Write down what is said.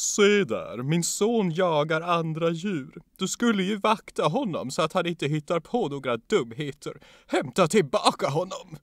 Se där, min son jagar andra djur. Du skulle ju vakta honom så att han inte hittar på några dumheter. Hämta tillbaka honom!